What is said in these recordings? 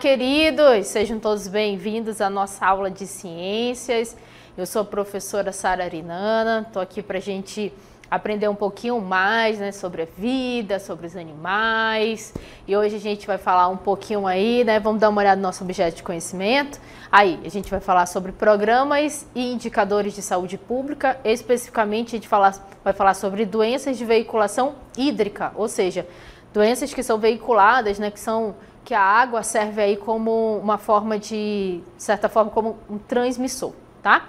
queridos! Sejam todos bem-vindos à nossa aula de ciências. Eu sou a professora Sara Arinana, estou aqui para a gente aprender um pouquinho mais né, sobre a vida, sobre os animais. E hoje a gente vai falar um pouquinho aí, né? Vamos dar uma olhada no nosso objeto de conhecimento. Aí, a gente vai falar sobre programas e indicadores de saúde pública. Especificamente, a gente falar, vai falar sobre doenças de veiculação hídrica, ou seja, doenças que são veiculadas, né? Que são que a água serve aí como uma forma de, de certa forma, como um transmissor, tá?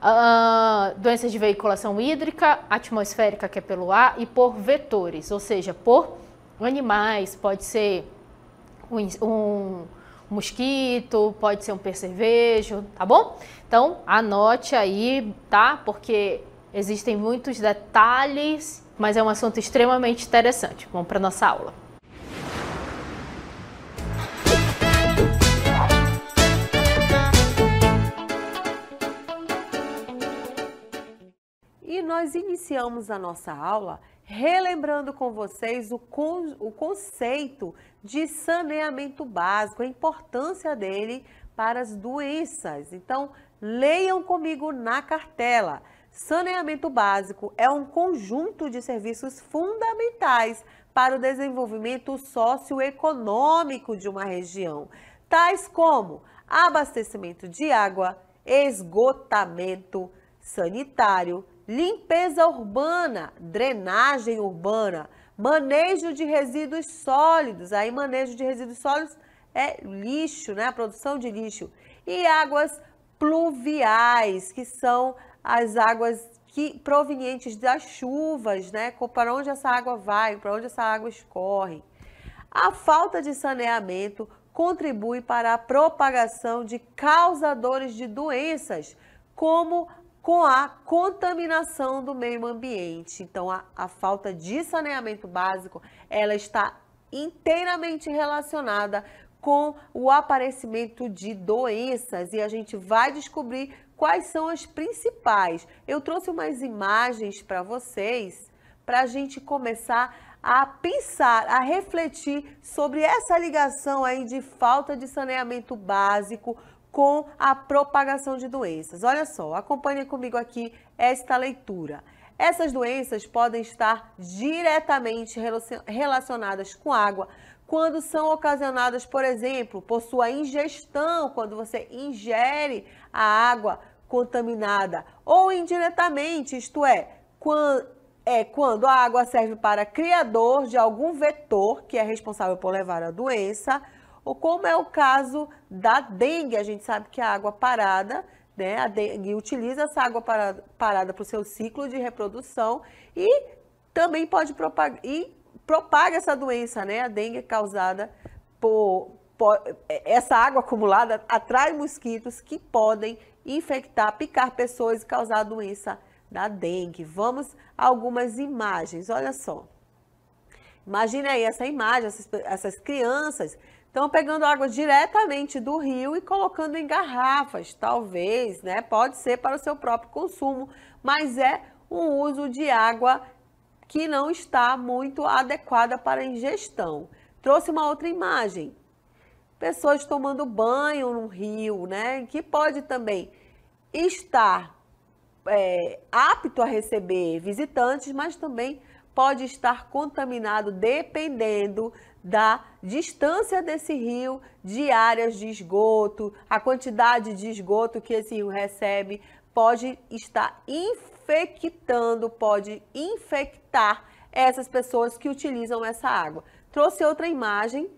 Uh, doenças de veiculação hídrica, atmosférica, que é pelo ar, e por vetores, ou seja, por animais, pode ser um, um mosquito, pode ser um percevejo, tá bom? Então, anote aí, tá? Porque existem muitos detalhes, mas é um assunto extremamente interessante. Vamos para nossa aula. nós iniciamos a nossa aula relembrando com vocês o, con o conceito de saneamento básico, a importância dele para as doenças. Então, leiam comigo na cartela. Saneamento básico é um conjunto de serviços fundamentais para o desenvolvimento socioeconômico de uma região, tais como abastecimento de água, esgotamento sanitário, limpeza urbana, drenagem urbana, manejo de resíduos sólidos. Aí, manejo de resíduos sólidos é lixo, né? A produção de lixo. E águas pluviais, que são as águas que provenientes das chuvas, né? Para onde essa água vai, para onde essa água escorre. A falta de saneamento contribui para a propagação de causadores de doenças, como com a contaminação do meio ambiente. Então, a, a falta de saneamento básico, ela está inteiramente relacionada com o aparecimento de doenças e a gente vai descobrir quais são as principais. Eu trouxe umas imagens para vocês para a gente começar a pensar, a refletir sobre essa ligação aí de falta de saneamento básico com a propagação de doenças. Olha só, acompanha comigo aqui esta leitura. Essas doenças podem estar diretamente relacionadas com água, quando são ocasionadas, por exemplo, por sua ingestão, quando você ingere a água contaminada, ou indiretamente, isto é, quando, é, quando a água serve para criador de algum vetor que é responsável por levar a doença ou como é o caso da dengue. A gente sabe que a água parada, né, a dengue utiliza essa água parada para o seu ciclo de reprodução e também pode propagar e propaga essa doença, né? A dengue é causada por, por é, essa água acumulada atrai mosquitos que podem infectar, picar pessoas e causar a doença da dengue. Vamos a algumas imagens, olha só. Imagina aí essa imagem, essas, essas crianças estão pegando água diretamente do rio e colocando em garrafas, talvez, né? Pode ser para o seu próprio consumo, mas é um uso de água que não está muito adequada para ingestão. Trouxe uma outra imagem. Pessoas tomando banho no rio, né? Que pode também estar é, apto a receber visitantes, mas também pode estar contaminado dependendo da distância desse rio de áreas de esgoto, a quantidade de esgoto que esse rio recebe pode estar infectando, pode infectar essas pessoas que utilizam essa água. Trouxe outra imagem.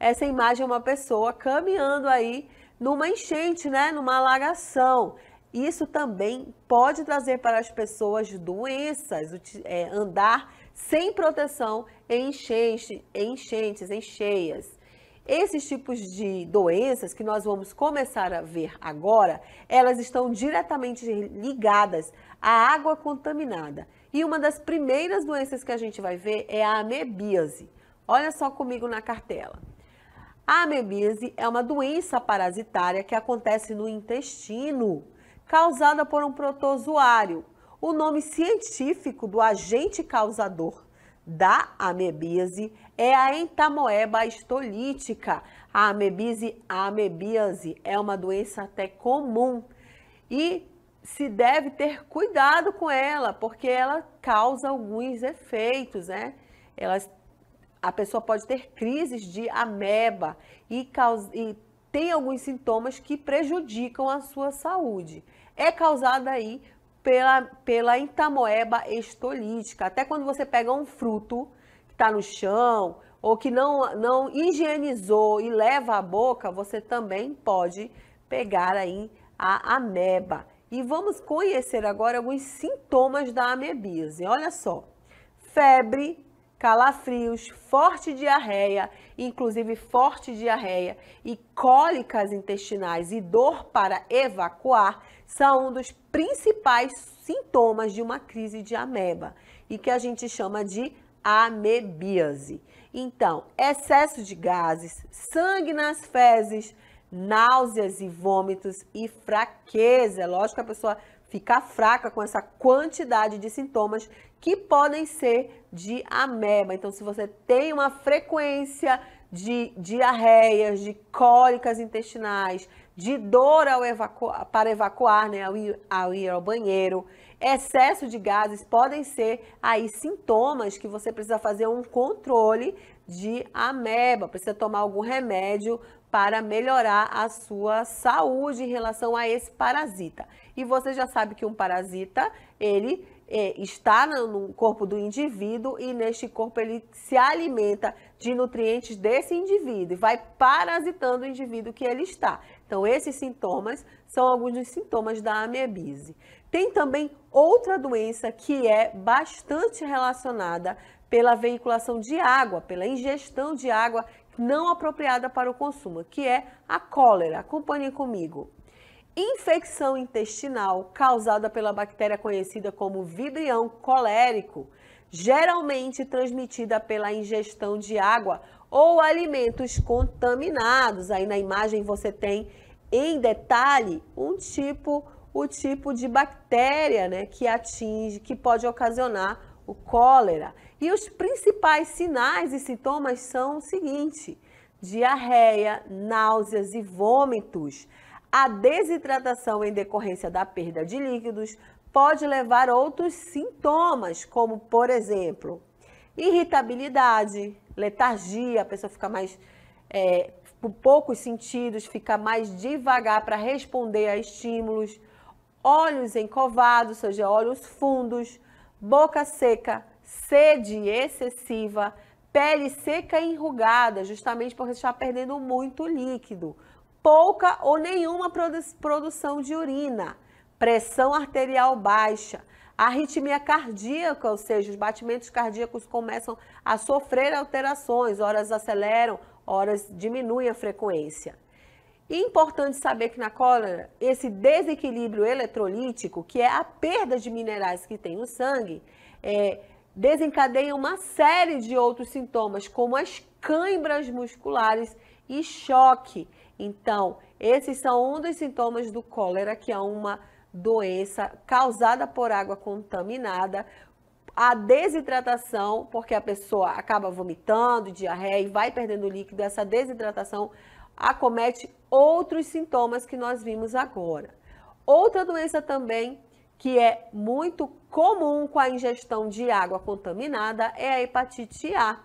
Essa imagem é uma pessoa caminhando aí numa enchente, né, numa alagação isso também pode trazer para as pessoas doenças, é, andar sem proteção em enchentes, em enchentes, em cheias. Esses tipos de doenças que nós vamos começar a ver agora, elas estão diretamente ligadas à água contaminada. E uma das primeiras doenças que a gente vai ver é a amebíase. Olha só comigo na cartela. A amebíase é uma doença parasitária que acontece no intestino causada por um protozoário. O nome científico do agente causador da amebíase é a entamoeba estolítica. A amebíase, a amebíase é uma doença até comum e se deve ter cuidado com ela, porque ela causa alguns efeitos, né? Ela, a pessoa pode ter crises de ameba e, causa, e tem alguns sintomas que prejudicam a sua saúde é causada aí pela, pela entamoeba estolítica. Até quando você pega um fruto que está no chão ou que não, não higienizou e leva à boca, você também pode pegar aí a ameba. E vamos conhecer agora alguns sintomas da amebíase. Olha só, febre, calafrios, forte diarreia, inclusive forte diarreia e cólicas intestinais e dor para evacuar são um dos principais sintomas de uma crise de ameba e que a gente chama de amebíase. Então, excesso de gases, sangue nas fezes, náuseas e vômitos e fraqueza. É lógico que a pessoa fica fraca com essa quantidade de sintomas que podem ser de ameba. Então, se você tem uma frequência de diarreias, de cólicas intestinais, de dor evacuar, para evacuar, né, ao ir, ao ir ao banheiro, excesso de gases podem ser aí sintomas que você precisa fazer um controle de ameba, precisa tomar algum remédio para melhorar a sua saúde em relação a esse parasita. E você já sabe que um parasita, ele é, está no corpo do indivíduo e neste corpo ele se alimenta de nutrientes desse indivíduo e vai parasitando o indivíduo que ele está. Então, esses sintomas são alguns dos sintomas da amebise. Tem também outra doença que é bastante relacionada pela veiculação de água, pela ingestão de água não apropriada para o consumo, que é a cólera. Acompanhe comigo. Infecção intestinal causada pela bactéria conhecida como vidrião colérico, geralmente transmitida pela ingestão de água ou alimentos contaminados. Aí na imagem você tem em detalhe um tipo, o tipo de bactéria, né, que atinge, que pode ocasionar o cólera. E os principais sinais e sintomas são o seguinte: diarreia, náuseas e vômitos. A desidratação em decorrência da perda de líquidos pode levar a outros sintomas, como, por exemplo, irritabilidade, letargia, a pessoa fica mais é, por poucos sentidos, fica mais devagar para responder a estímulos, olhos encovados, ou seja, olhos fundos, boca seca, sede excessiva, pele seca e enrugada, justamente porque está perdendo muito líquido, pouca ou nenhuma produ produção de urina, pressão arterial baixa, arritmia cardíaca, ou seja, os batimentos cardíacos começam a sofrer alterações, horas aceleram, horas diminuem a frequência. importante saber que na cólera, esse desequilíbrio eletrolítico, que é a perda de minerais que tem no sangue, é, desencadeia uma série de outros sintomas, como as cãibras musculares e choque. Então, esses são um dos sintomas do cólera, que é uma doença causada por água contaminada, a desidratação, porque a pessoa acaba vomitando, diarreia e vai perdendo líquido, essa desidratação acomete outros sintomas que nós vimos agora. Outra doença também que é muito comum com a ingestão de água contaminada é a hepatite A,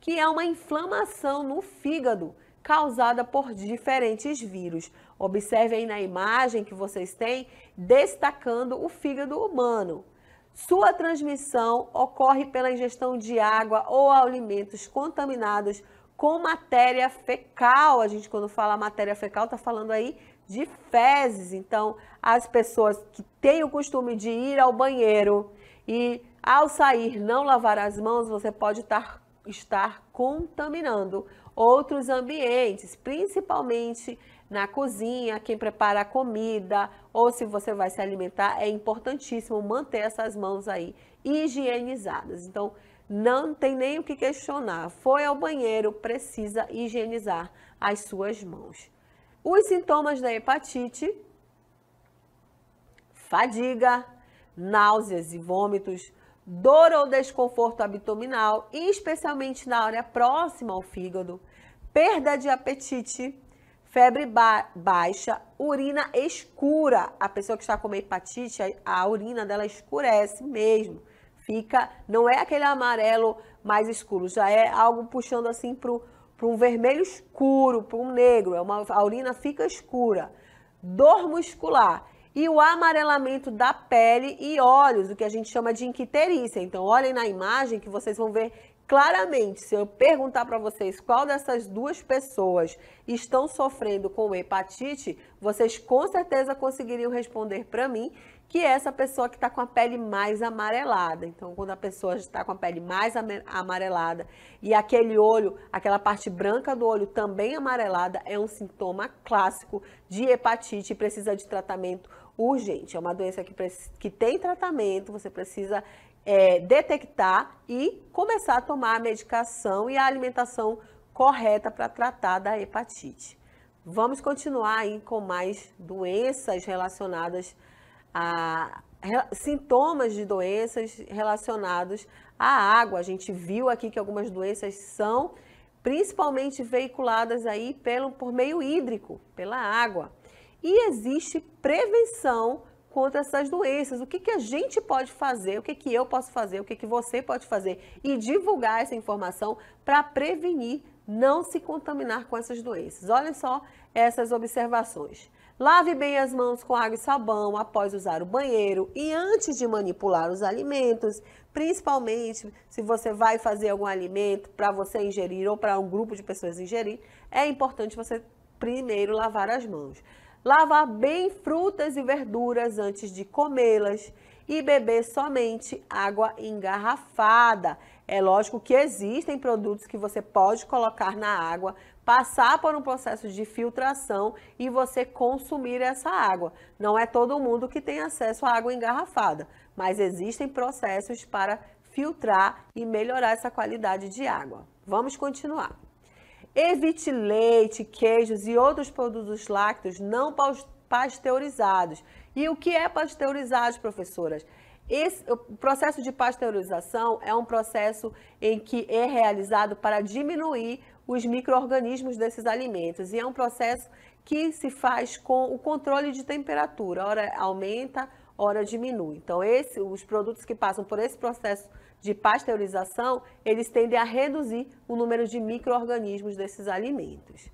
que é uma inflamação no fígado causada por diferentes vírus. Observe aí na imagem que vocês têm, destacando o fígado humano. Sua transmissão ocorre pela ingestão de água ou alimentos contaminados com matéria fecal. A gente, quando fala matéria fecal, está falando aí de fezes. Então, as pessoas que têm o costume de ir ao banheiro e, ao sair, não lavar as mãos, você pode estar, estar contaminando outros ambientes, principalmente na cozinha, quem prepara a comida, ou se você vai se alimentar, é importantíssimo manter essas mãos aí higienizadas. Então, não tem nem o que questionar. Foi ao banheiro, precisa higienizar as suas mãos. Os sintomas da hepatite: fadiga, náuseas e vômitos, dor ou desconforto abdominal, especialmente na área próxima ao fígado, perda de apetite, febre ba baixa, urina escura. A pessoa que está com hepatite, a, a urina dela escurece mesmo. Fica, não é aquele amarelo mais escuro, já é algo puxando assim para um vermelho escuro, para um negro. É uma, a urina fica escura. Dor muscular e o amarelamento da pele e olhos, o que a gente chama de inquiterícia. Então, olhem na imagem que vocês vão ver Claramente, se eu perguntar para vocês qual dessas duas pessoas estão sofrendo com hepatite, vocês com certeza conseguiriam responder para mim que é essa pessoa que está com a pele mais amarelada. Então, quando a pessoa está com a pele mais amarelada e aquele olho, aquela parte branca do olho também amarelada, é um sintoma clássico de hepatite e precisa de tratamento urgente. É uma doença que, que tem tratamento, você precisa é, detectar e começar a tomar a medicação e a alimentação correta para tratar da hepatite. Vamos continuar aí com mais doenças relacionadas a sintomas de doenças relacionados à água. A gente viu aqui que algumas doenças são principalmente veiculadas aí pelo por meio hídrico, pela água. E existe prevenção contra essas doenças. O que, que a gente pode fazer, o que, que eu posso fazer, o que, que você pode fazer e divulgar essa informação para prevenir não se contaminar com essas doenças. Olhem só essas observações. Lave bem as mãos com água e sabão após usar o banheiro e antes de manipular os alimentos, principalmente se você vai fazer algum alimento para você ingerir ou para um grupo de pessoas ingerir, é importante você primeiro lavar as mãos. Lavar bem frutas e verduras antes de comê-las e beber somente água engarrafada. É lógico que existem produtos que você pode colocar na água, passar por um processo de filtração e você consumir essa água. Não é todo mundo que tem acesso à água engarrafada, mas existem processos para filtrar e melhorar essa qualidade de água. Vamos continuar. Evite leite, queijos e outros produtos lácteos não pasteurizados. E o que é pasteurizado, professoras? Esse, o processo de pasteurização é um processo em que é realizado para diminuir os micro-organismos desses alimentos. E é um processo que se faz com o controle de temperatura. Hora aumenta, hora diminui. Então, esse, os produtos que passam por esse processo de pasteurização, eles tendem a reduzir o número de micro-organismos desses alimentos.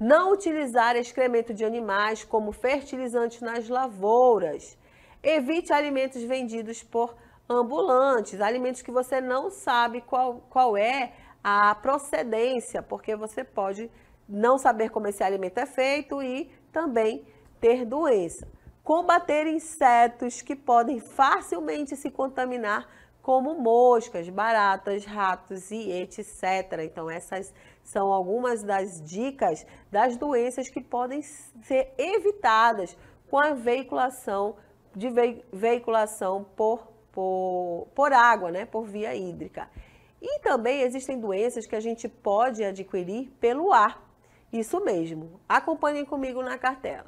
Não utilizar excremento de animais como fertilizante nas lavouras. Evite alimentos vendidos por ambulantes, alimentos que você não sabe qual, qual é a procedência, porque você pode não saber como esse alimento é feito e também ter doença. Combater insetos que podem facilmente se contaminar como moscas, baratas, ratos e etc. Então, essas são algumas das dicas das doenças que podem ser evitadas com a veiculação de ve veiculação por, por, por água, né? por via hídrica. E também existem doenças que a gente pode adquirir pelo ar. Isso mesmo. Acompanhem comigo na cartela.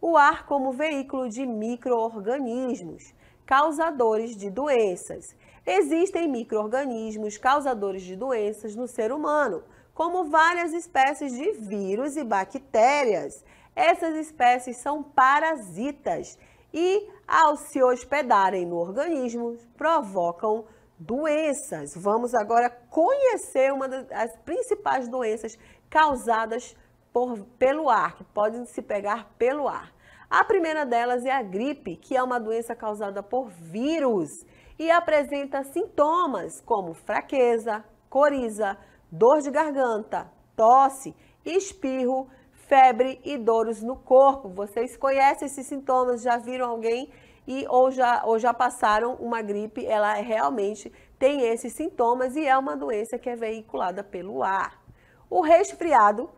O ar como veículo de micro-organismos causadores de doenças. Existem microorganismos causadores de doenças no ser humano, como várias espécies de vírus e bactérias. Essas espécies são parasitas e, ao se hospedarem no organismo, provocam doenças. Vamos agora conhecer uma das principais doenças causadas por, pelo ar, que podem se pegar pelo ar. A primeira delas é a gripe, que é uma doença causada por vírus e apresenta sintomas como fraqueza, coriza, dor de garganta, tosse, espirro, febre e dores no corpo. Vocês conhecem esses sintomas? Já viram alguém e ou já, ou já passaram uma gripe? Ela realmente tem esses sintomas e é uma doença que é veiculada pelo ar. O resfriado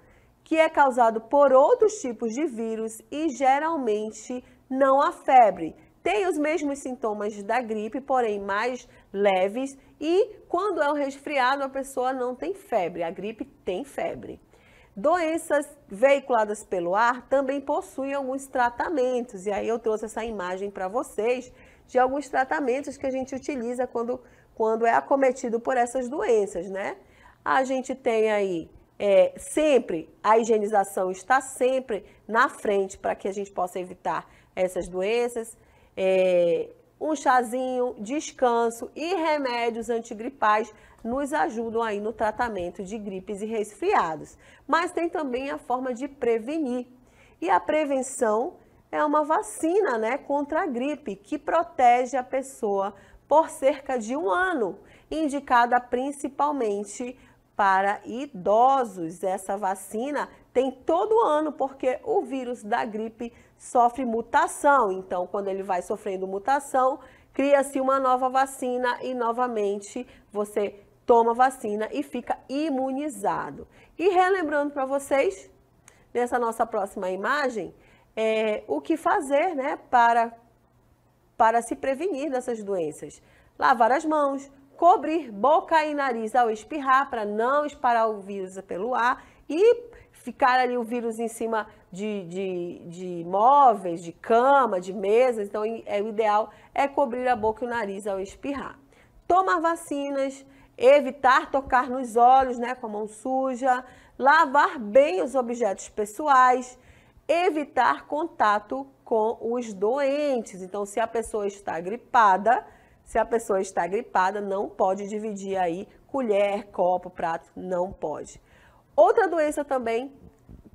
que é causado por outros tipos de vírus e geralmente não há febre. Tem os mesmos sintomas da gripe, porém mais leves, e quando é um resfriado, a pessoa não tem febre. A gripe tem febre. Doenças veiculadas pelo ar também possuem alguns tratamentos, e aí eu trouxe essa imagem para vocês de alguns tratamentos que a gente utiliza quando, quando é acometido por essas doenças, né? A gente tem aí é, sempre, a higienização está sempre na frente para que a gente possa evitar essas doenças. É, um chazinho, descanso e remédios antigripais nos ajudam aí no tratamento de gripes e resfriados. Mas tem também a forma de prevenir. E a prevenção é uma vacina né, contra a gripe que protege a pessoa por cerca de um ano, indicada principalmente para idosos. Essa vacina tem todo ano, porque o vírus da gripe sofre mutação. Então, quando ele vai sofrendo mutação, cria-se uma nova vacina e novamente você toma vacina e fica imunizado. E relembrando para vocês, nessa nossa próxima imagem, é, o que fazer né, para, para se prevenir dessas doenças. Lavar as mãos, cobrir boca e nariz ao espirrar para não espalhar o vírus pelo ar e ficar ali o vírus em cima de, de, de móveis, de cama, de mesas. Então, é, o ideal é cobrir a boca e o nariz ao espirrar. Tomar vacinas, evitar tocar nos olhos, né, com a mão suja, lavar bem os objetos pessoais, evitar contato com os doentes. Então, se a pessoa está gripada, se a pessoa está gripada, não pode dividir aí colher, copo, prato, não pode. Outra doença também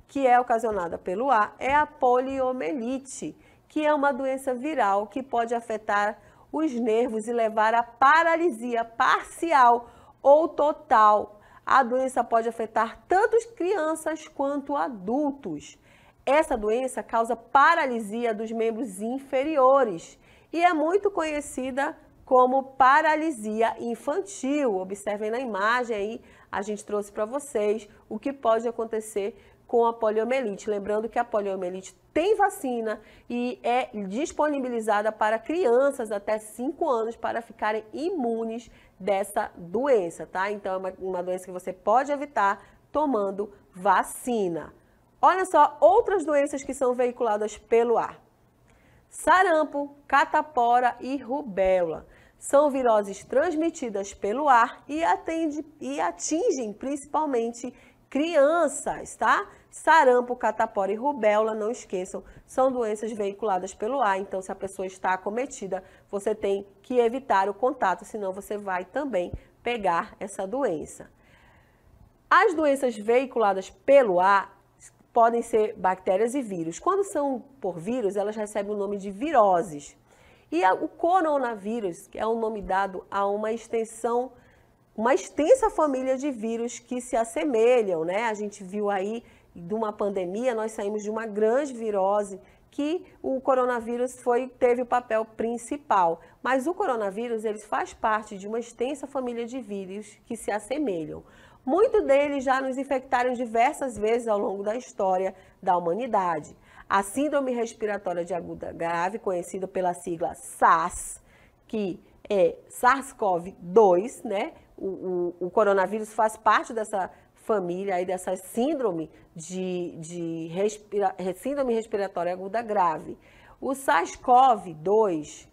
que é ocasionada pelo ar é a poliomielite, que é uma doença viral que pode afetar os nervos e levar à paralisia parcial ou total. A doença pode afetar tanto crianças quanto adultos. Essa doença causa paralisia dos membros inferiores e é muito conhecida como paralisia infantil. Observem na imagem aí, a gente trouxe para vocês o que pode acontecer com a poliomielite. Lembrando que a poliomielite tem vacina e é disponibilizada para crianças até 5 anos para ficarem imunes dessa doença, tá? Então é uma, uma doença que você pode evitar tomando vacina. Olha só outras doenças que são veiculadas pelo ar: sarampo, catapora e rubéola. São viroses transmitidas pelo ar e, atende, e atingem principalmente crianças, tá? Sarampo, catapora e rubéola, não esqueçam, são doenças veiculadas pelo ar. Então, se a pessoa está acometida, você tem que evitar o contato, senão você vai também pegar essa doença. As doenças veiculadas pelo ar podem ser bactérias e vírus. Quando são por vírus, elas recebem o nome de viroses. E o coronavírus, que é o um nome dado a uma extensão, uma extensa família de vírus que se assemelham, né? A gente viu aí de uma pandemia, nós saímos de uma grande virose que o coronavírus foi teve o papel principal, mas o coronavírus ele faz parte de uma extensa família de vírus que se assemelham. Muitos deles já nos infectaram diversas vezes ao longo da história da humanidade. A síndrome respiratória de aguda grave, conhecida pela sigla SARS, que é SARS-CoV-2, né? O, o, o, coronavírus faz parte dessa família aí, dessa síndrome de, de respira, síndrome respiratória aguda grave. O SARS-CoV-2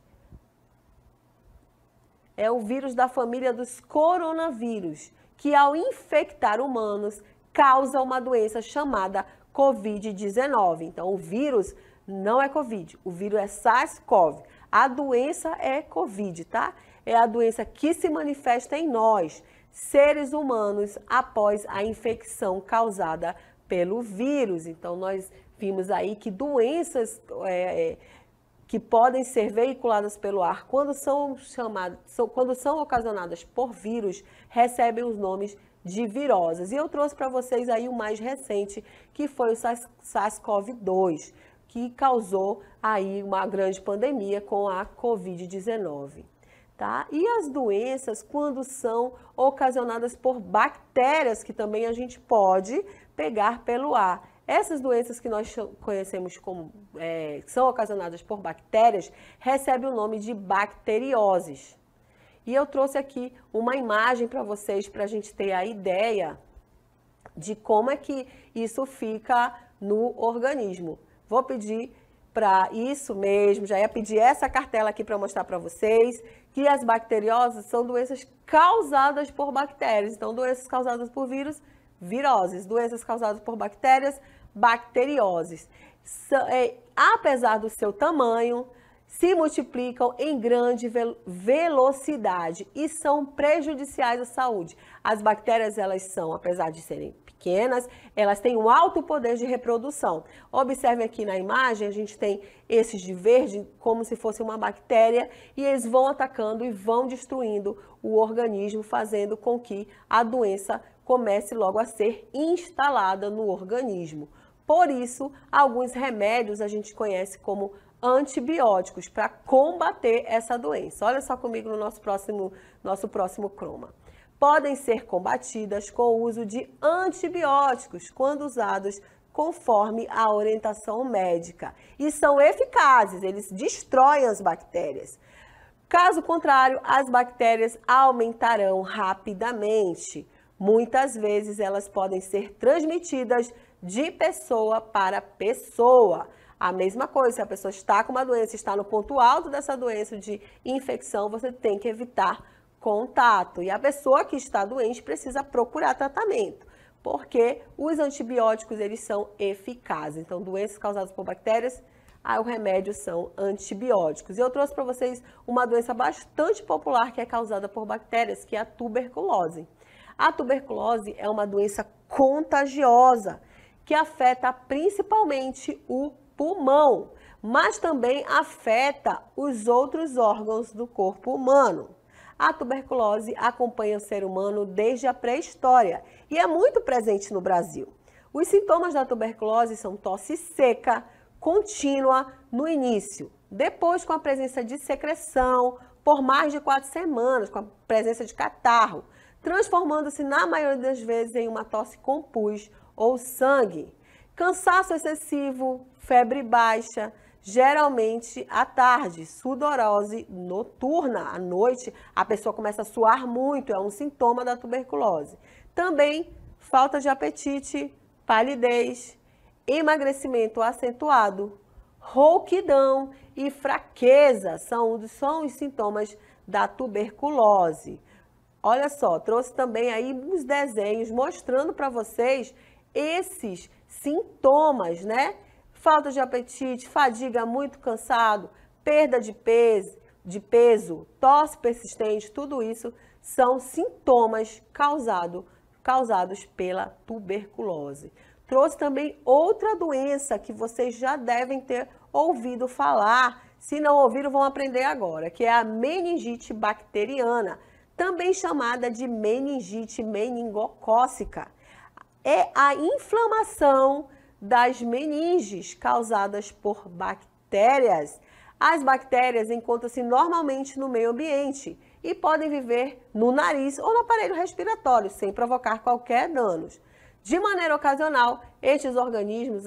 é o vírus da família dos coronavírus, que ao infectar humanos causa uma doença chamada Covid-19. Então, o vírus não é Covid, o vírus é SARS-CoV. A doença é Covid, tá? É a doença que se manifesta em nós, seres humanos, após a infecção causada pelo vírus. Então, nós vimos aí que doenças é, é, que podem ser veiculadas pelo ar, quando são chamadas, são, quando são ocasionadas por vírus, recebem os nomes de viroses. E eu trouxe para vocês aí o mais recente, que foi o SARS-CoV-2, que causou aí uma grande pandemia com a Covid-19. Tá? E as doenças, quando são ocasionadas por bactérias, que também a gente pode pegar pelo ar. Essas doenças que nós conhecemos como, é, são ocasionadas por bactérias, recebem o nome de bacterioses. E eu trouxe aqui uma imagem para vocês, para a gente ter a ideia de como é que isso fica no organismo. Vou pedir para isso mesmo, já ia pedir essa cartela aqui para mostrar para vocês, que as bacteriosas são doenças causadas por bactérias. Então, doenças causadas por vírus, viroses. Doenças causadas por bactérias, bacterioses. É, apesar do seu tamanho, se multiplicam em grande velocidade e são prejudiciais à saúde. As bactérias, elas são, apesar de serem pequenas, elas têm um alto poder de reprodução. Observe aqui na imagem, a gente tem esses de verde como se fosse uma bactéria e eles vão atacando e vão destruindo o organismo, fazendo com que a doença comece logo a ser instalada no organismo. Por isso, alguns remédios a gente conhece como antibióticos para combater essa doença. Olha só comigo no nosso próximo, nosso próximo croma. Podem ser combatidas com o uso de antibióticos quando usados conforme a orientação médica e são eficazes, eles destroem as bactérias. Caso contrário, as bactérias aumentarão rapidamente. Muitas vezes elas podem ser transmitidas de pessoa para pessoa. A mesma coisa, se a pessoa está com uma doença, está no ponto alto dessa doença de infecção, você tem que evitar contato. E a pessoa que está doente precisa procurar tratamento, porque os antibióticos eles são eficazes. Então, doenças causadas por bactérias, aí ah, o remédio são antibióticos. E eu trouxe para vocês uma doença bastante popular que é causada por bactérias, que é a tuberculose. A tuberculose é uma doença contagiosa que afeta principalmente o pulmão, mas também afeta os outros órgãos do corpo humano. A tuberculose acompanha o ser humano desde a pré-história e é muito presente no Brasil. Os sintomas da tuberculose são tosse seca, contínua no início, depois com a presença de secreção por mais de quatro semanas, com a presença de catarro, transformando-se na maioria das vezes em uma tosse com pus ou sangue. Cansaço excessivo, febre baixa, geralmente à tarde, sudorose noturna, à noite a pessoa começa a suar muito, é um sintoma da tuberculose. Também falta de apetite, palidez, emagrecimento acentuado, rouquidão e fraqueza são, são os sintomas da tuberculose. Olha só, trouxe também aí uns desenhos mostrando para vocês esses sintomas, né? Falta de apetite, fadiga muito cansado, perda de peso, de peso, tosse persistente, tudo isso são sintomas causado, causados pela tuberculose. Trouxe também outra doença que vocês já devem ter ouvido falar. Se não ouviram, vão aprender agora, que é a meningite bacteriana, também chamada de meningite meningocócica é a inflamação das meninges causadas por bactérias. As bactérias encontram-se normalmente no meio ambiente e podem viver no nariz ou no aparelho respiratório sem provocar qualquer danos. De maneira ocasional, estes organismos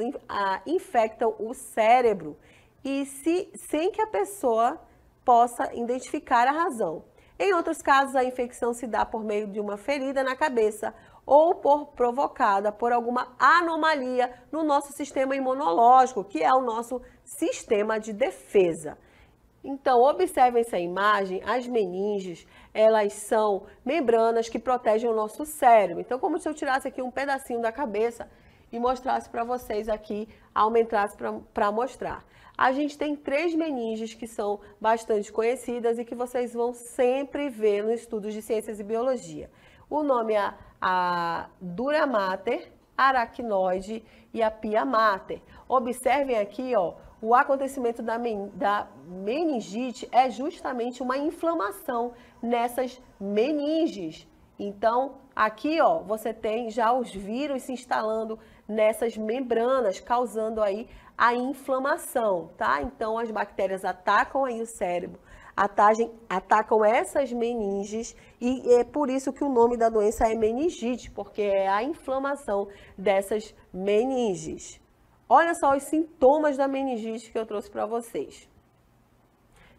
infectam o cérebro e se, sem que a pessoa possa identificar a razão. Em outros casos, a infecção se dá por meio de uma ferida na cabeça ou por provocada por alguma anomalia no nosso sistema imunológico, que é o nosso sistema de defesa. Então, observem essa imagem, as meninges, elas são membranas que protegem o nosso cérebro. Então, como se eu tirasse aqui um pedacinho da cabeça e mostrasse para vocês aqui, aumentasse para mostrar. A gente tem três meninges que são bastante conhecidas e que vocês vão sempre ver nos estudos de ciências e biologia. O nome é a dura mater, aracnoide e a pia mater. Observem aqui, ó, o acontecimento da, men da meningite é justamente uma inflamação nessas meninges. Então, aqui, ó, você tem já os vírus se instalando nessas membranas, causando aí a inflamação, tá? Então, as bactérias atacam aí o cérebro, atagem, atacam essas meninges e é por isso que o nome da doença é meningite, porque é a inflamação dessas meninges. Olha só os sintomas da meningite que eu trouxe para vocês: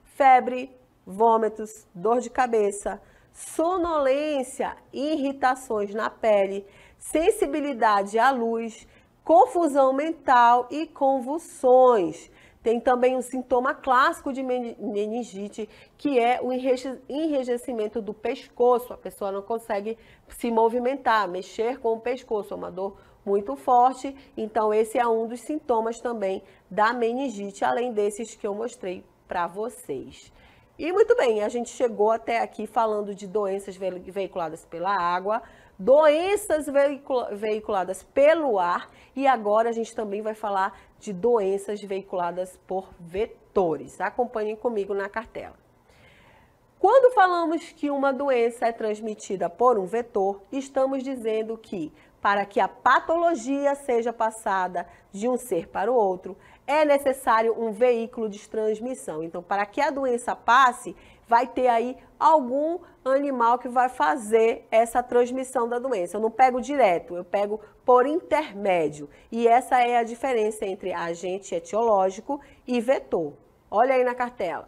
febre, vômitos, dor de cabeça, sonolência, irritações na pele, sensibilidade à luz, confusão mental e convulsões. Tem também um sintoma clássico de meningite, que é o enrijecimento do pescoço. A pessoa não consegue se movimentar, mexer com o pescoço, é uma dor muito forte. Então, esse é um dos sintomas também da meningite, além desses que eu mostrei para vocês. E muito bem, a gente chegou até aqui falando de doenças veiculadas pela água doenças veiculadas pelo ar e agora a gente também vai falar de doenças veiculadas por vetores. Acompanhem comigo na cartela. Quando falamos que uma doença é transmitida por um vetor, estamos dizendo que, para que a patologia seja passada de um ser para o outro, é necessário um veículo de transmissão. Então, para que a doença passe, vai ter aí algum animal que vai fazer essa transmissão da doença. Eu não pego direto, eu pego por intermédio. E essa é a diferença entre agente etiológico e vetor. Olha aí na cartela.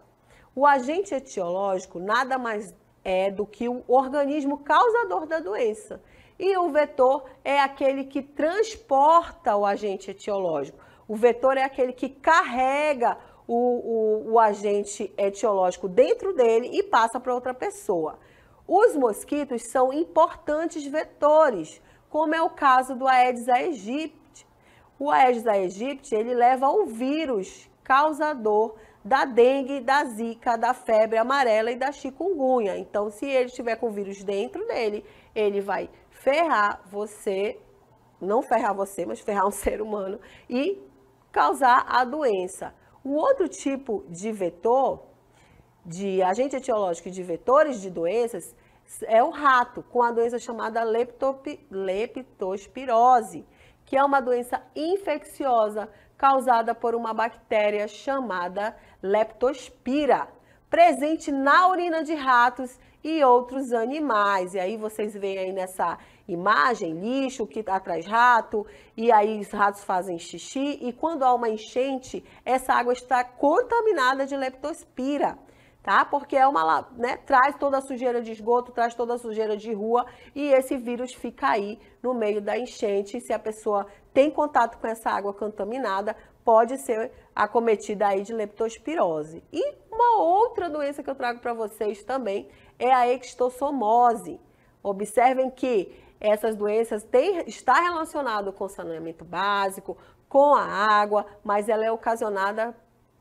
O agente etiológico nada mais é do que o organismo causador da doença. E o vetor é aquele que transporta o agente etiológico. O vetor é aquele que carrega o, o, o agente etiológico dentro dele e passa para outra pessoa. Os mosquitos são importantes vetores, como é o caso do Aedes aegypti. O Aedes aegypti, ele leva o vírus causador da dengue, da zika, da febre amarela e da chikungunya. Então, se ele estiver com o vírus dentro dele, ele vai ferrar você, não ferrar você, mas ferrar um ser humano e causar a doença. O outro tipo de vetor, de agente etiológico e de vetores de doenças, é o rato, com a doença chamada leptospirose, que é uma doença infecciosa causada por uma bactéria chamada Leptospira presente na urina de ratos e outros animais. E aí vocês veem aí nessa imagem lixo que tá atrás rato, e aí os ratos fazem xixi, e quando há uma enchente, essa água está contaminada de leptospira tá? Porque é uma, né, traz toda a sujeira de esgoto, traz toda a sujeira de rua e esse vírus fica aí no meio da enchente. Se a pessoa tem contato com essa água contaminada, pode ser acometida aí de leptospirose. E uma outra doença que eu trago para vocês também é a extossomose. Observem que essas doenças têm, está relacionado com saneamento básico, com a água, mas ela é ocasionada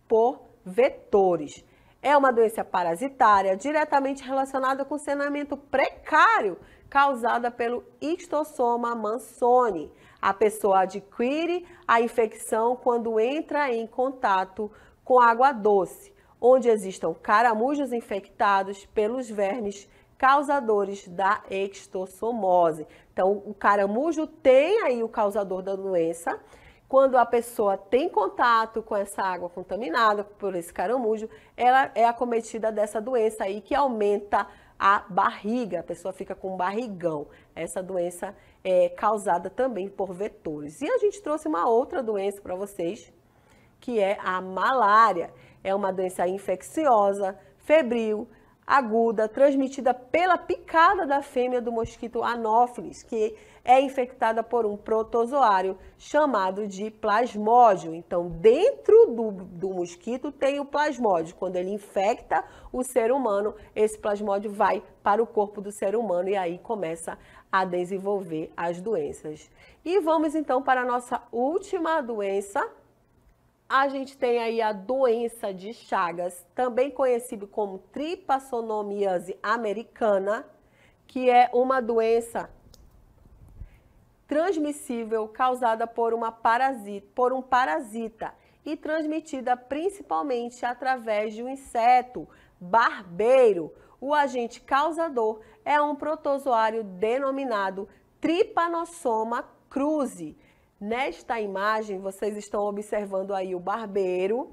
por vetores. É uma doença parasitária diretamente relacionada com o saneamento precário causada pelo histossoma mansone. A pessoa adquire a infecção quando entra em contato com água doce, onde existam caramujos infectados pelos vermes causadores da extossomose. Então, o caramujo tem aí o causador da doença quando a pessoa tem contato com essa água contaminada, por esse caramujo, ela é acometida dessa doença aí que aumenta a barriga, a pessoa fica com um barrigão. Essa doença é causada também por vetores. E a gente trouxe uma outra doença para vocês, que é a malária. É uma doença infecciosa, febril, aguda transmitida pela picada da fêmea do mosquito anófilis, que é infectada por um protozoário chamado de plasmódio. Então, dentro do, do mosquito tem o plasmódio. Quando ele infecta o ser humano, esse plasmódio vai para o corpo do ser humano e aí começa a desenvolver as doenças. E vamos então para a nossa última doença, a gente tem aí a doença de Chagas, também conhecida como tripassonomiase americana, que é uma doença transmissível causada por, uma parasita, por um parasita e transmitida principalmente através de um inseto barbeiro. O agente causador é um protozoário denominado Trypanosoma cruzi, Nesta imagem, vocês estão observando aí o barbeiro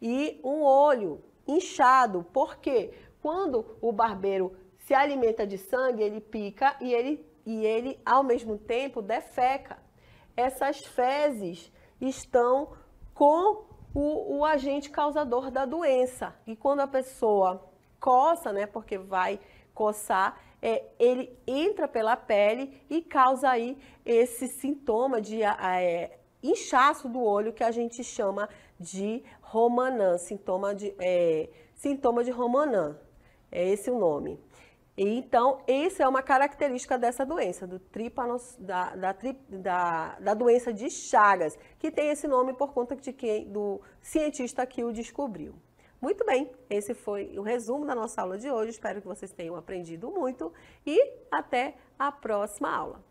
e um olho inchado. Por quê? Quando o barbeiro se alimenta de sangue, ele pica e ele, e ele ao mesmo tempo, defeca. Essas fezes estão com o, o agente causador da doença. E quando a pessoa coça, né, porque vai coçar, é, ele entra pela pele e causa aí esse sintoma de é, inchaço do olho que a gente chama de romanã, sintoma de, é, sintoma de romanã, é esse o nome. Então, essa é uma característica dessa doença, do tripanos, da, da, da, da, doença de Chagas, que tem esse nome por conta de quem, do cientista que o descobriu. Muito bem, esse foi o resumo da nossa aula de hoje. Espero que vocês tenham aprendido muito e até a próxima aula.